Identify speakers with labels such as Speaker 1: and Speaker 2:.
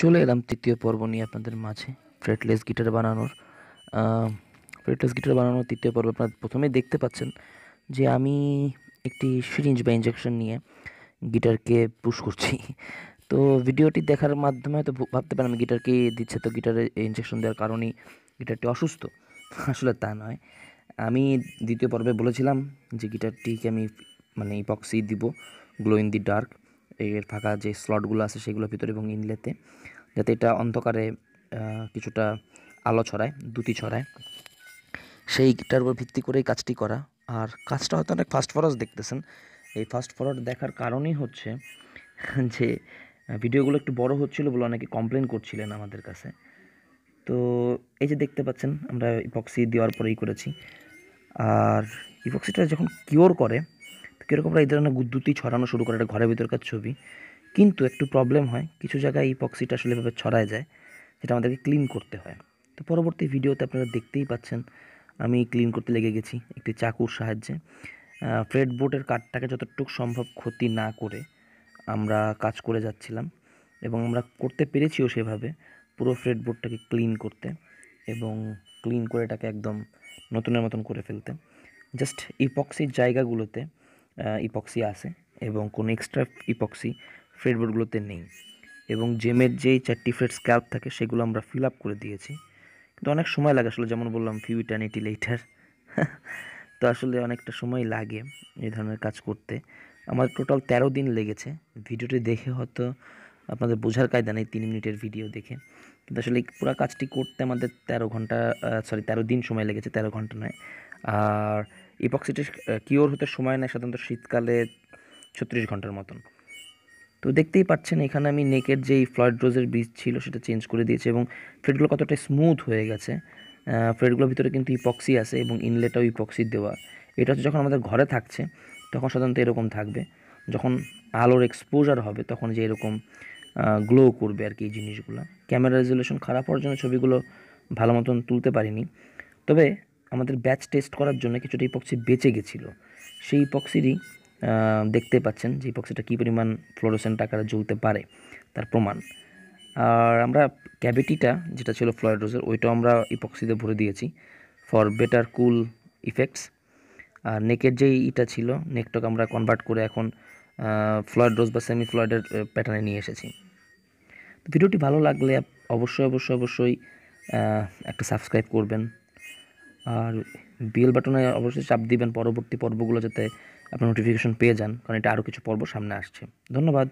Speaker 1: চলে এলাম তৃতীয় পর্ব নিয়ে আপনাদের মাঝে ফ্রেটলেস গিটার বানানোর ফ্রেটলেস গিটার বানানোর তৃতীয় পর্ব আপনারা প্রথমেই দেখতে পাচ্ছেন যে আমি একটি সিরিঞ্জ বা ইঞ্জেকশন নিয়ে গিটারকে পুশ করছি তো ভিডিওটি দেখার মাধ্যমে তো ভাবতে পারেন আমি গিটারকে দিচ্ছে তো গিটারে ইঞ্জেকশন দেওয়ার কারণেই গিটারটি অসুস্থ আসলে তা নয় আমি দ্বিতীয় পর্বে বলেছিলাম যে গিটারটিকে আমি মানে ইপক্সি দিব গ্লো ইন দি ডার্ক এর ফাঁকা যে স্লটগুলো আছে সেগুলো ভিতরে এবং ইনলেতে যাতে এটা অন্ধকারে কিছুটা আলো ছড়ায় দুটি ছড়ায় সেইটার উপর ভিত্তি করেই কাজটি করা আর কাজটা হয়তো অনেক ফাস্ট ফরওয়ার্ড দেখতেছেন এই ফাস্ট ফরওয়ার্ড দেখার কারণই হচ্ছে যে ভিডিওগুলো একটু বড় হচ্ছিল বলে অনেকে কমপ্লেন করছিলেন আমাদের কাছে তো এই যে দেখতে পাচ্ছেন আমরা ইপক্সি দেওয়ার পরেই করেছি আর ইপক্সিটা যখন কিওর করে কীরকম এই ধরনের গুদ্যুতি ছড়ানো শুরু করে একটা ঘরের ভিতরকার ছবি কিন্তু একটু প্রবলেম হয় কিছু জায়গায় এই পক্সিটা আসলে এভাবে ছড়ায় যায় যেটা আমাদেরকে ক্লিন করতে হয় তো পরবর্তী ভিডিওতে আপনারা দেখতেই পাচ্ছেন আমি ক্লিন করতে লেগে গেছি একটি চাকুর সাহায্যে ফ্রেড বোর্ডের কাঠটাকে যতটুকু সম্ভব ক্ষতি না করে আমরা কাজ করে যাচ্ছিলাম এবং আমরা করতে পেরেছিও সেভাবে পুরো ফ্রেড বোর্ডটাকে ক্লিন করতে এবং ক্লিন করে এটাকে একদম নতুনের মতন করে ফেলতে জাস্ট ইপক্সির জায়গাগুলোতে ইপক্সি আছে এবং কোনো এক্সট্রা ইপক্সি ফ্রেডবোর্ডগুলোতে নেই এবং জেমের যেই চারটি ফ্রেড স্ক্যাল্প থাকে সেগুলো আমরা ফিল আপ করে দিয়েছি কিন্তু অনেক সময় লাগে আসলে যেমন বললাম ফিউ ইটানিটি লেটার তো আসলে অনেকটা সময় লাগে এই ধরনের কাজ করতে আমার টোটাল তেরো দিন লেগেছে ভিডিওটি দেখে হয়তো আপনাদের বোঝার কায়দা নেই তিন মিনিটের ভিডিও দেখে কিন্তু আসলে পুরো কাজটি করতে আমাদের তেরো ঘন্টা সরি তেরো দিন সময় লেগেছে তেরো ঘন্টা নয় আর ইপক্সিটি কিওর হতে সময় নেয় সাধারণত শীতকালে ছত্রিশ ঘন্টার মতন তো দেখতেই পাচ্ছেন এখানে আমি নেকের যেই ফ্লয়েড রোজের বীজ ছিল সেটা চেঞ্জ করে দিয়েছি এবং ফ্রেডগুলো কতটা স্মুথ হয়ে গেছে ফ্রেডগুলোর ভিতরে কিন্তু ইপক্সি আছে এবং ইনলেটাও ইপক্সি দেওয়া এটা হচ্ছে যখন আমাদের ঘরে থাকছে তখন সাধারণত এরকম থাকবে যখন আলোর এক্সপোজার হবে তখন যে এরকম গ্লো করবে আর কি এই জিনিসগুলো ক্যামেরা রেজুলেশন খারাপ হওয়ার জন্য ছবিগুলো ভালো মতন তুলতে পারিনি তবে আমাদের ব্যাচ টেস্ট করার জন্য কিছুটা ইপক্সি বেঁচে গেছিলো সেই ইপক্সিরই দেখতে পাচ্ছেন যে ইপক্সিটা কী পরিমাণ ফ্লোরোসেন্ট আকারে জ্বলতে পারে তার প্রমাণ আর আমরা ক্যাভিটিটা যেটা ছিল ফ্লোরাইডোজের ওইটাও আমরা ইপক্সিতে ভরে দিয়েছি ফর বেটার কুল ইফেক্টস আর নেকের যেই ইটা ছিল নেকটাকে আমরা কনভার্ট করে এখন ফ্লয়েড রোজ বা সেমি ফ্লয়েডের প্যাটার্নে নিয়ে এসেছি ভিডিওটি ভালো লাগলে অবশ্যই অবশ্যই অবশ্যই একটা সাবস্ক্রাইব করবেন আর বিল বাটনে অবশ্যই চাপ দিবেন পরবর্তী পর্বগুলো যাতে আপনার নোটিফিকেশন পেয়ে যান কারণ এটা আরও কিছু পর্ব সামনে আসছে ধন্যবাদ